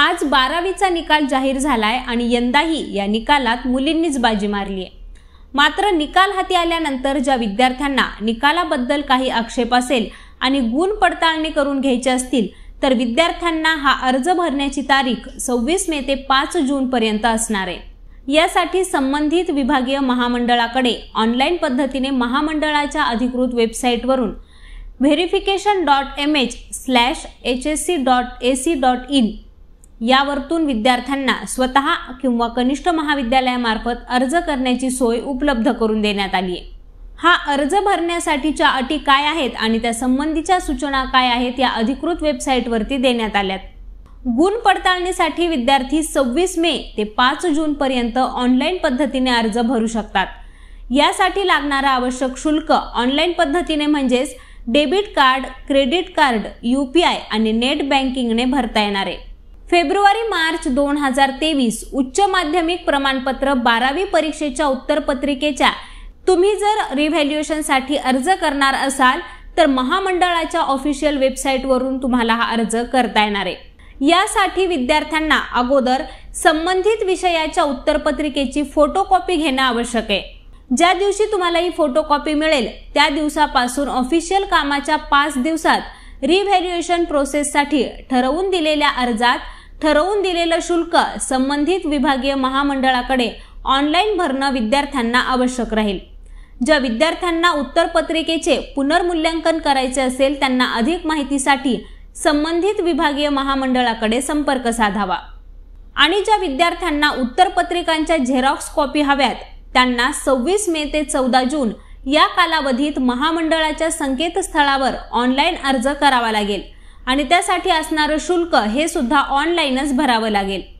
आज बारावीचा निकाल जाहीर झालाय आणि यंदाही या निकालात मुलींनीच बाजी मारली आहे मात्र निकाल हाती आल्यानंतर ज्या विद्यार्थ्यांना निकालाबद्दल काही आक्षेप असेल आणि गुण पडताळणी करून घ्यायचे असतील तर विद्यार्थ्यांना हा अर्ज भरण्याची तारीख सव्वीस मे ते पाच जून पर्यंत असणार आहे यासाठी संबंधित विभागीय महामंडळाकडे ऑनलाईन पद्धतीने महामंडळाच्या अधिकृत वेबसाईटवरून verification dot M H slash H S C dot A C dot in यावरतून विद्यार्थ्यांना स्वतः किंवा कनिष्ठ महाविद्यालयामार्फत अर्ज करण्याची सोय उपलब्ध करून देण्यात आली आहे हा अर्ज भरण्यासाठीच्या अटी काय आहेत आणि त्या संबंधीच्या सूचना काय आहेत या अधिकृत वेबसाईटवरती देण्यात आल्यात गुण पडताळणीसाठी विद्यार्थी सव्वीस मे ते पाच जून पर्यंत ऑनलाईन पद्धतीने अर्ज भरू शकतात यासाठी लागणारा आवश्यक शुल्क ऑनलाईन पद्धतीने म्हणजेच debit card credit card U P I आणि नेट बँकिंगने भरता येणार आहे फेब्रुवारी मार्च दोन हजार तेवीस उच्च माध्यमिक प्रमाणपत्र बारावी परीक्षेच्या उत्तरपत्रिकेच्या तुम्ही जर रिव्हॅल्युएशनसाठी अर्ज करणार असाल तर महामंडळाच्या ऑफिशियल वेबसाईटवरून तुम्हाला हा अर्ज करता येणार आहे यासाठी विद्यार्थ्यांना अगोदर संबंधित विषयाच्या उत्तरपत्रिकेची फोटोकॉपी घेणं आवश्यक आहे ज्या दिवशी तुम्हाला ही फोटोकॉपी मिळेल त्या दिवसापासून ऑफिशियल कामाच्या पाच दिवसात रिव्हॅल्युएशन प्रोसेससाठी ठरवून दिलेल्या अर्जात ठरवून दिलेलं शुल्क संबंधित विभागीय महामंडळाकडे ऑनलाईन भरणं विद्यार्थ्यांना आवश्यक राहील ज्या विद्यार्थ्यांना उत्तरपत्रिकेचे पुनर्मूल्यांकन करायचे असेल त्यांना अधिक माहितीसाठी संबंधित विभागीय महामंडळाकडे संपर्क साधावा आणि ज्या विद्यार्थ्यांना उत्तरपत्रिकांच्या झेरॉक्स कॉपी हव्यात त्यांना सव्वीस मे ते चौदा जून या कालावधीत महामंडळाच्या संकेतस्थळावर ऑनलाईन अर्ज करावा लागेल आणि त्यासाठी असणारं शुल्क हे सुद्धा ऑनलाईनच भरावं लागेल